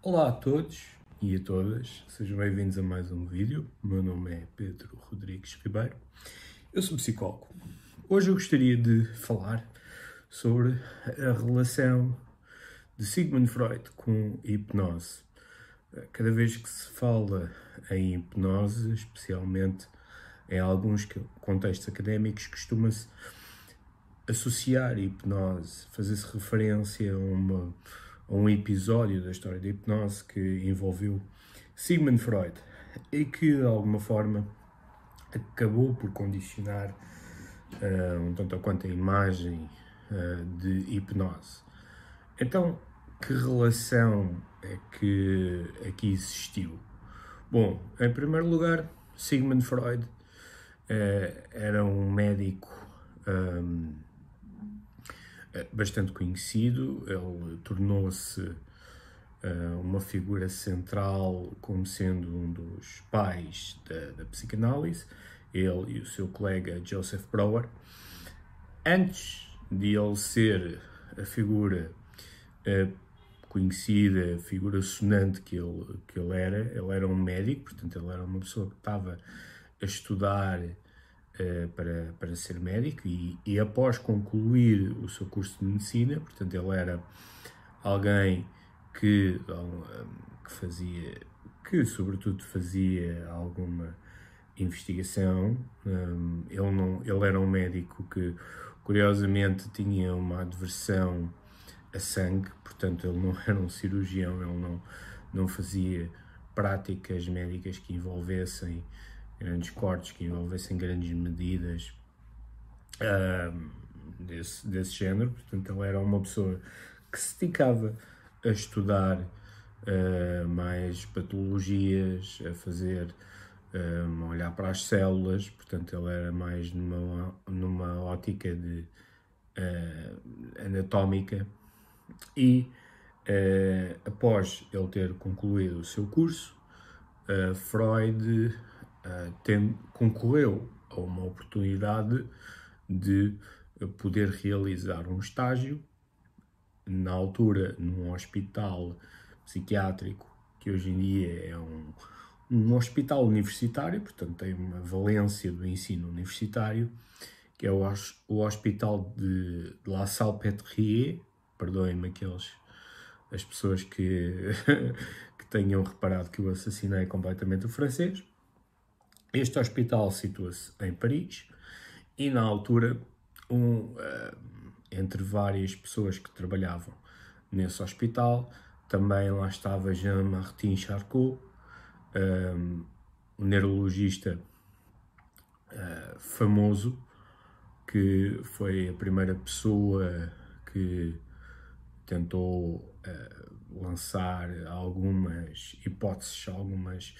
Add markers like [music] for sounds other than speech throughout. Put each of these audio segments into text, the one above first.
Olá a todos e a todas, sejam bem-vindos a mais um vídeo. O meu nome é Pedro Rodrigues Ribeiro, eu sou psicólogo. Hoje eu gostaria de falar sobre a relação de Sigmund Freud com hipnose. Cada vez que se fala em hipnose, especialmente em alguns contextos académicos, costuma-se associar a hipnose, fazer-se referência a uma a um episódio da história da hipnose que envolveu Sigmund Freud e que de alguma forma acabou por condicionar uh, um tanto quanto a imagem uh, de hipnose. Então, que relação é que aqui é existiu? Bom, em primeiro lugar, Sigmund Freud uh, era um médico. Um, ehm, eh, bastante conhecido, ele tornou-se eh, uma figura central como sendo um dos pais da, da, psicanálise, ele e o seu colega Joseph Brouwer. Antes de ele ser a figura eh, conhecida, a figura sonante que ele, que ele era, ele era um médico, portanto ele era uma pessoa que estava a estudar eh, para, para ser médico e, e, após concluir o seu curso de medicina, portanto ele era alguém que, que fazia, que sobretudo fazia alguma investigação, ele, não, ele era um médico que curiosamente tinha uma adversão a sangue, portanto ele não [laughs] era um cirurgião, ele não, não fazia práticas médicas que envolvessem grandes cortes que envolvessem grandes medidas uh, desse, desse género. Portanto, ele era uma pessoa que se dedicava a estudar uh, mais patologias, a fazer, um, ah, a olhar para as células. Portanto, ele era mais numa, numa ótica de uh, anatómica e após ele ter concluído o seu curso, Freud eh, tem, concorreu a uma oportunidade de poder realizar um estágio, na altura, num hospital psiquiátrico, que hoje em dia é um, um hospital universitário, portanto tem uma valência do ensino universitário, que é o, o Hospital de, de La Salpêtrière, perdoem-me aqueles, as pessoas que, [laughs] que tenham reparado que eu assassinei completamente o francês, este hospital situa-se em Paris e, na altura, um, eh, entre várias pessoas que trabalhavam nesse hospital, também lá estava Jean-Martin Charcot, eh, um neurologista eh, famoso, que foi a primeira pessoa que tentou uh, lançar algumas hipóteses, algumas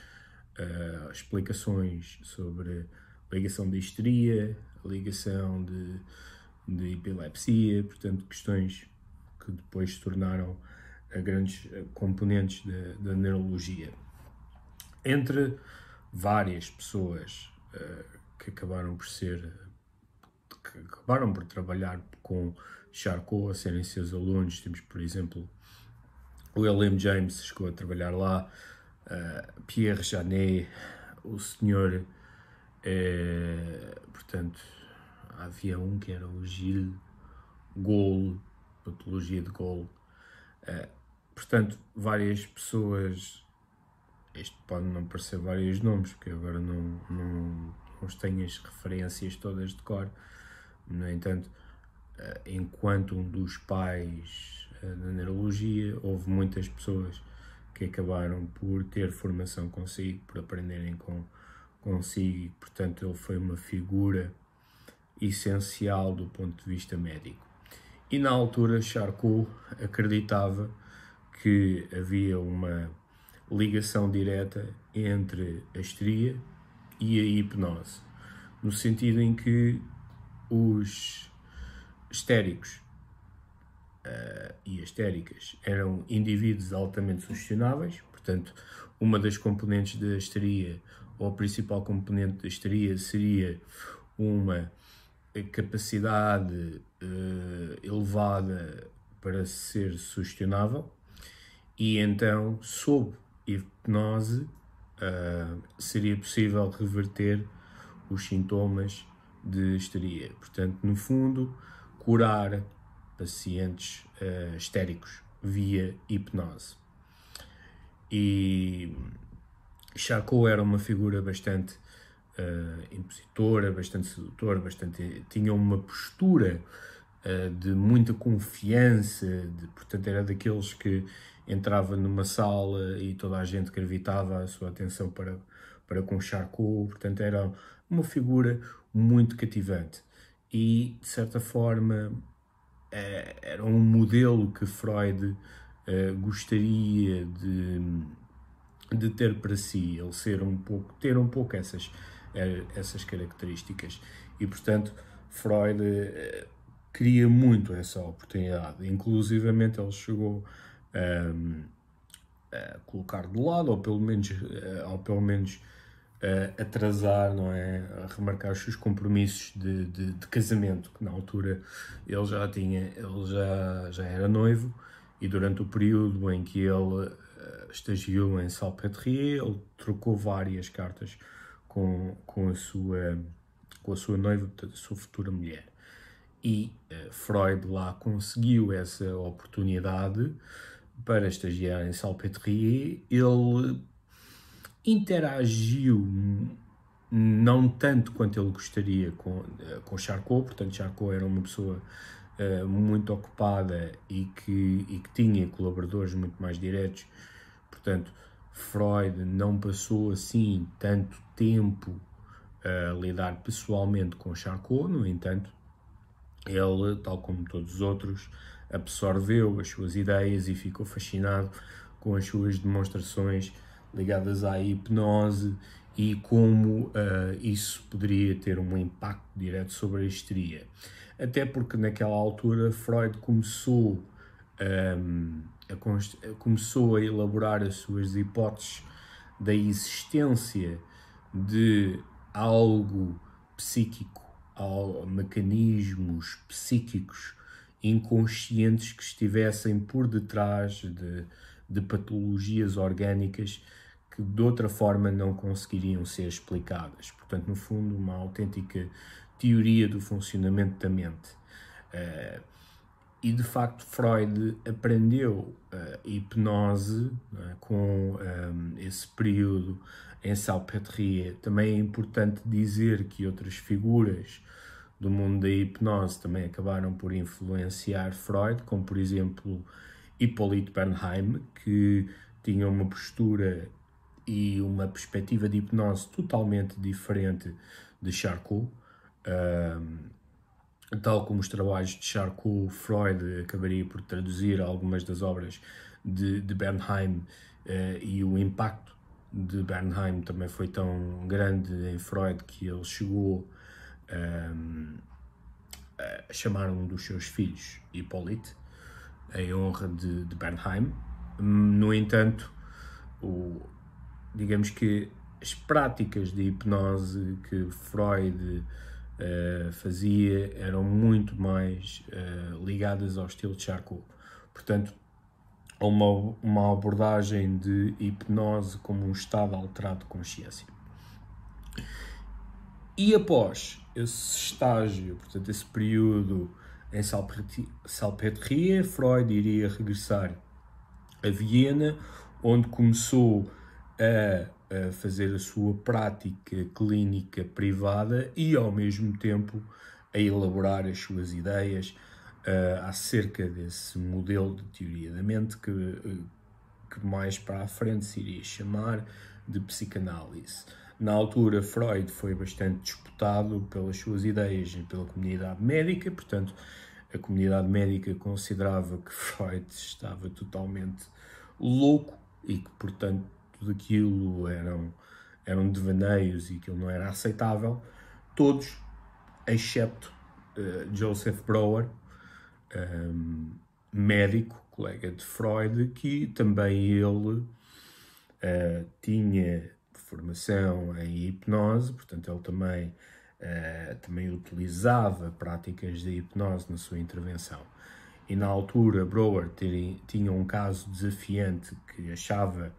uh, explicações sobre ligação de histeria, ligação de, de epilepsia, portanto, questões que depois se tornaram uh, grandes eh, componentes da, neurologia. Entre várias pessoas que acabaram por ser que acabaram por trabalhar com Charcot, a serem seus alunos, temos por exemplo o L.M. James chegou a trabalhar lá, eh, Pierre Janet, o senhor, eh, portanto, havia um que era o Gil Gol, patologia de Gol, eh, portanto, várias pessoas, isto pode não parecer vários nomes, porque agora não, não, não tenho as referências todas de cor, no entanto, enquanto um dos pais da neurologia, houve muitas pessoas que acabaram por ter formação consigo, por aprenderem com, consigo, portanto, ele foi uma figura essencial do ponto de vista médico. E na altura, Charcot acreditava que havia uma ligação direta entre a histeria e a hipnose, no sentido em que os histéricos uh, e as estéricas eram indivíduos altamente sugestionáveis, portanto, uma das componentes da histeria, ou a principal componente da histeria, seria uma capacidade uh, elevada para ser sugestionável, e então, sob hipnose, uh, seria possível reverter os sintomas de histeria. Portanto, no fundo, curar pacientes uh, histéricos via hipnose. E Charcot era uma figura bastante uh, impositora, bastante sedutora, bastante, tinha uma postura uh, de muita confiança, de, portanto era daqueles que entrava numa sala e toda a gente gravitava a sua atenção para, para com Charcot, portanto era uma figura muito cativante e de certa forma eh, era um modelo que Freud eh, gostaria de, de ter para si, ele ser um pouco, ter um pouco essas, eh, essas características. E, portanto, Freud queria muito essa oportunidade. Inclusivamente, ele chegou a, ehm, a colocar de lado, ou pelo menos, ou pelo menos uh, atrasar, não é? A remarcar os seus compromissos de, de, de, casamento, que na altura ele já tinha, ele já, já era noivo, e durante o período em que ele uh, estagiou em Salpêtrier, ele trocou várias cartas com, com, a, sua, com a sua noiva, portanto, a sua futura mulher. E uh, Freud lá conseguiu essa oportunidade para estagiar em Salpêtrier. Ele interagiu não tanto quanto ele gostaria com, eh, com Charcot, portanto Charcot era uma pessoa uh, muito ocupada e que, e que tinha colaboradores muito mais diretos, portanto Freud não passou assim tanto tempo eh, a lidar pessoalmente com Charcot, no entanto, ele, tal como todos os outros, absorveu as suas ideias e ficou fascinado com as suas demonstrações ligadas à hipnose e como uh, isso poderia ter um impacto direto sobre a histeria. Até porque naquela altura Freud começou, um, ehm, a, const... começou a elaborar as suas hipóteses da existência de algo psíquico, ao, mecanismos psíquicos inconscientes que estivessem por detrás de de patologias orgânicas que de outra forma não conseguiriam ser explicadas. Portanto, no fundo, uma autêntica teoria do funcionamento da mente. Uh, e de facto, Freud aprendeu uh, hipnose é, com um, eh, esse período em Salpêtrière. Também é importante dizer que outras figuras do mundo da hipnose também acabaram por influenciar Freud, como por exemplo Hippolyte Bernheim, que tinha uma postura e uma perspectiva de hipnose totalmente diferente de Charcot. Um, tal como os trabalhos de Charcot, Freud acabaria por traduzir algumas das obras de, de Bernheim uh, e o impacto de Bernheim também foi tão grande em Freud que ele chegou um, a chamar um dos seus filhos Hippolyte em honra de, de Bernheim. No entanto, o, digamos que as práticas de hipnose que Freud uh, fazia eram muito mais uh, ligadas ao estilo de Charcot. Portanto, uma, uma abordagem de hipnose como um estado alterado de consciência. E após esse estágio, portanto, esse período é em Salpêtrière, Freud iria regressar a Viena, onde começou a, a, fazer a sua prática clínica privada e, ao mesmo tempo, a elaborar as suas ideias uh, acerca desse modelo de teoria da mente que, eh, que mais para a frente se iria chamar de psicanálise. Na altura, Freud foi bastante disputado pelas suas ideias e pela comunidade médica, portanto, a comunidade médica considerava que Freud estava totalmente louco e que, portanto, tudo aquilo eram, eram devaneios e que ele não era aceitável. Todos, excepto uh, eh, Joseph Brouwer, um, ehm, médico, colega de Freud, que também ele uh, tinha formação em hipnose, portanto, ele também, uh, também utilizava práticas de hipnose na sua intervenção. E na altura, Brower tinha um caso desafiante que achava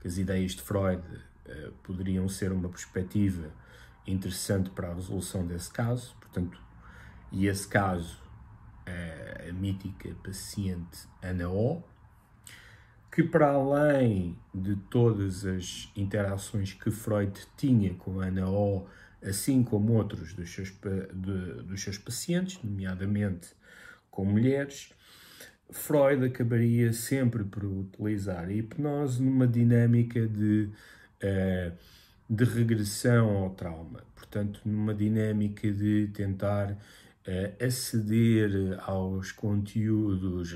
que as ideias de Freud uh, poderiam ser uma perspectiva interessante para a resolução desse caso, portanto, e esse caso, uh, a mítica paciente Ana O, que para além de todas as interações que Freud tinha com Ana O, assim como outros dos seus, de, dos seus pacientes, nomeadamente com mulheres, Freud acabaria sempre por utilizar a hipnose numa dinâmica de, eh, de regressão ao trauma, portanto, numa dinâmica de tentar eh, aceder aos conteúdos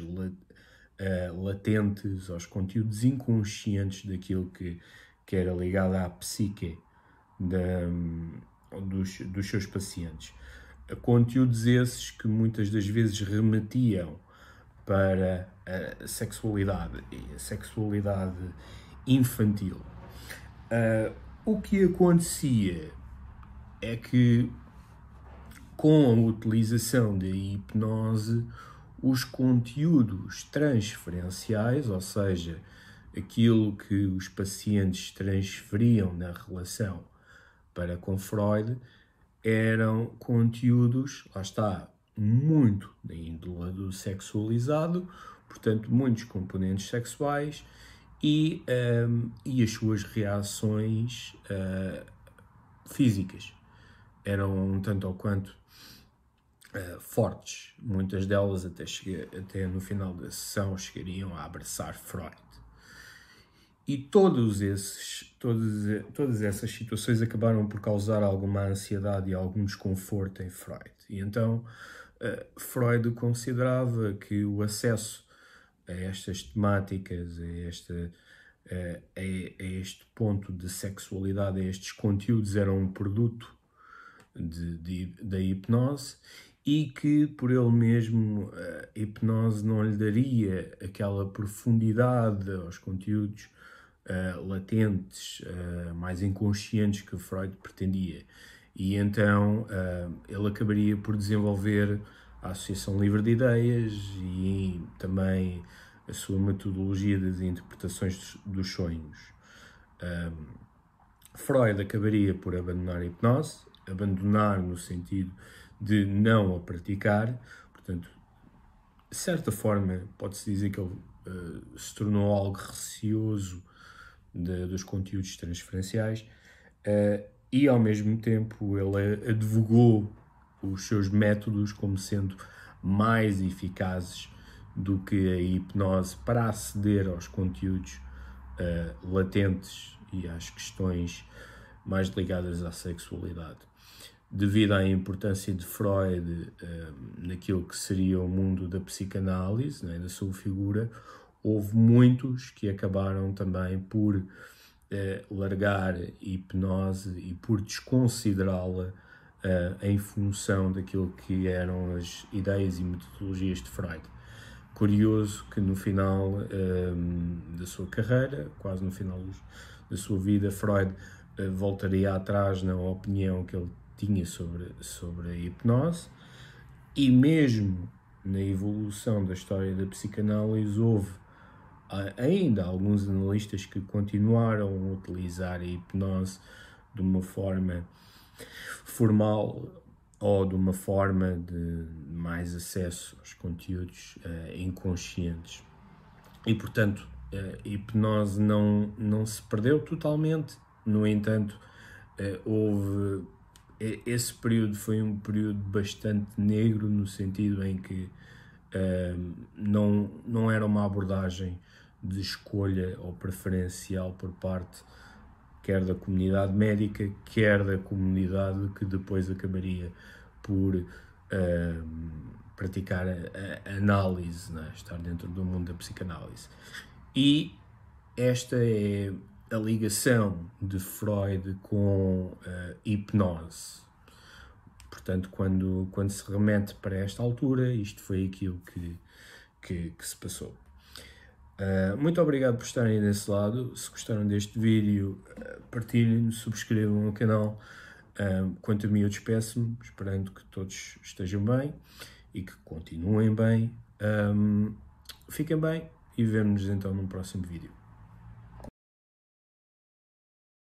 uh, latentes, aos conteúdos inconscientes daquilo que, que era ligado à psique da, hum, dos, dos seus pacientes. Conteúdos esses que muitas das vezes remetiam para a sexualidade, a sexualidade infantil. Uh, o que acontecia é que com a utilização da hipnose, os conteúdos transferenciais, ou seja, aquilo que os pacientes transferiam na relação para com Freud, eram conteúdos, lá está, muito da índole do sexualizado, portanto, muitos componentes sexuais e, um, e as suas reações uh, físicas. Eram um tanto ou quanto eh, fortes. Muitas delas, até, cheguei, até no final da sessão, chegariam a abraçar Freud. E todos esses, todos, todas essas situações acabaram por causar alguma ansiedade e algum desconforto em Freud. E então uh, Freud considerava que o acesso a estas temáticas, a, esta, uh, a, a este ponto de sexualidade, a estes conteúdos, era um produto de, de, da hipnose e que por ele mesmo a eh, hipnose não lhe daria aquela profundidade aos conteúdos uh, latentes, uh, mais inconscientes que Freud pretendia. E então uh, ele acabaria por desenvolver a Associação Livre de Ideias e também a sua metodologia das interpretações dos sonhos. Ehm, Freud acabaria por abandonar a hipnose, abandonar no sentido de não a praticar, portanto, de certa forma, pode-se dizer que ele uh, se tornou algo receoso de, dos conteúdos transferenciais uh, e, ao mesmo tempo, ele advogou os seus métodos como sendo mais eficazes do que a hipnose para aceder aos conteúdos uh, latentes e às questões mais ligadas à sexualidade devido à importância de Freud ehm, naquilo que seria o mundo da psicanálise, né, da sua figura, houve muitos que acabaram também por uh, largar hipnose e por desconsiderá-la eh, em função daquilo que eram as ideias e metodologias de Freud. Curioso que no final um, ehm, da sua carreira, quase no final da sua vida, Freud uh, voltaria atrás na opinião que ele tinha sobre, sobre a hipnose, e mesmo na evolução da história da psicanálise houve ah, ainda alguns analistas que continuaram a utilizar a hipnose de uma forma formal ou de uma forma de mais acesso aos conteúdos uh, inconscientes. E, portanto, a hipnose não, não se perdeu totalmente, no entanto, uh, houve esse período foi um período bastante negro no sentido em que um, ehm, não, não era uma abordagem de escolha ou preferencial por parte quer da comunidade médica, quer da comunidade que depois acabaria por um, ehm, praticar a, a análise, né? estar dentro do mundo da psicanálise. E esta é a ligação de Freud com uh, hipnose. Portanto, quando, quando se remete para esta altura, isto foi aquilo que, que, que se passou. Uh, muito obrigado por estarem desse lado. Se gostaram deste vídeo, eh, partilhem, subscrevam o canal. Uh, quanto a mim, eu despeço-me, esperando que todos estejam bem e que continuem bem. Um, fiquem bem e vemos-nos então no próximo vídeo.